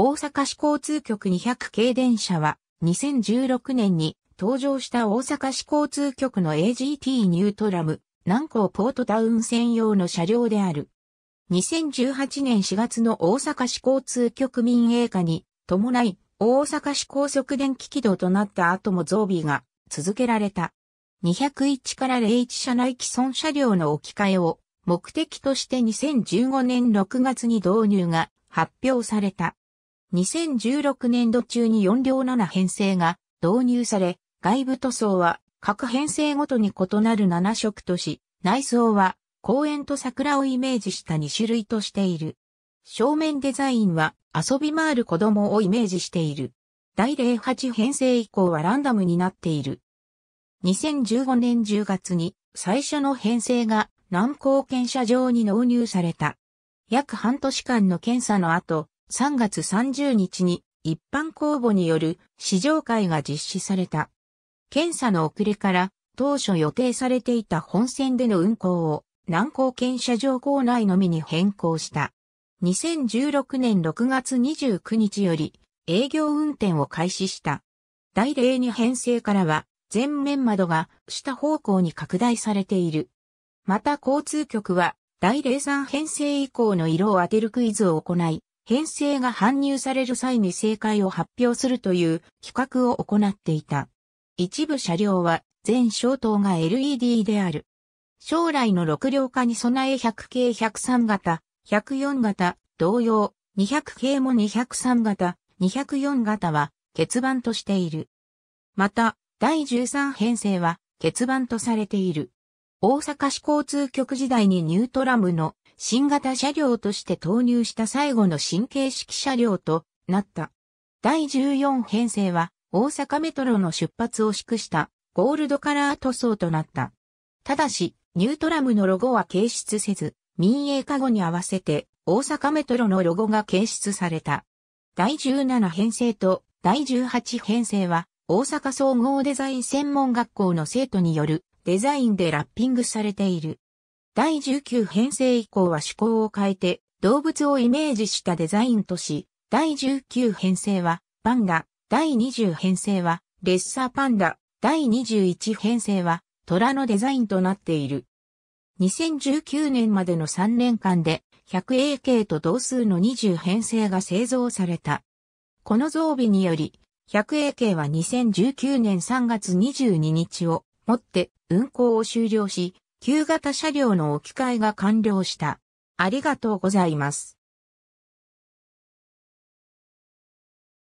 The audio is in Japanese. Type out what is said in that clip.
大阪市交通局200系電車は2016年に登場した大阪市交通局の AGT ニュートラム南港ポートタウン専用の車両である。2018年4月の大阪市交通局民営化に伴い大阪市高速電気軌道となった後も増備が続けられた。201から01車内既存車両の置き換えを目的として2015年6月に導入が発表された。2016年度中に4両7編成が導入され、外部塗装は各編成ごとに異なる7色とし、内装は公園と桜をイメージした2種類としている。正面デザインは遊び回る子供をイメージしている。第08編成以降はランダムになっている。2015年10月に最初の編成が南高検査場に納入された。約半年間の検査の後、3月30日に一般公募による試乗会が実施された。検査の遅れから当初予定されていた本線での運行を南高検車場構内のみに変更した。2016年6月29日より営業運転を開始した。第0に編成からは前面窓が下方向に拡大されている。また交通局は大霊山編成以降の色を当てるクイズを行い、編成が搬入される際に正解を発表するという企画を行っていた。一部車両は全消灯が LED である。将来の6両化に備え100系103型、104型、同様、200系も203型、204型は欠番としている。また、第13編成は欠番とされている。大阪市交通局時代にニュートラムの新型車両として投入した最後の神経式車両となった。第14編成は大阪メトロの出発を祝したゴールドカラー塗装となった。ただし、ニュートラムのロゴは掲出せず、民営化後に合わせて大阪メトロのロゴが掲出された。第17編成と第18編成は大阪総合デザイン専門学校の生徒によるデザインでラッピングされている。第19編成以降は趣向を変えて動物をイメージしたデザインとし、第19編成はパンダ、第20編成はレッサーパンダ、第21編成は虎のデザインとなっている。2019年までの3年間で 100AK と同数の20編成が製造された。この増備により、100AK は2019年3月22日をもって運行を終了し、旧型車両の置き換えが完了した。ありがとうございます。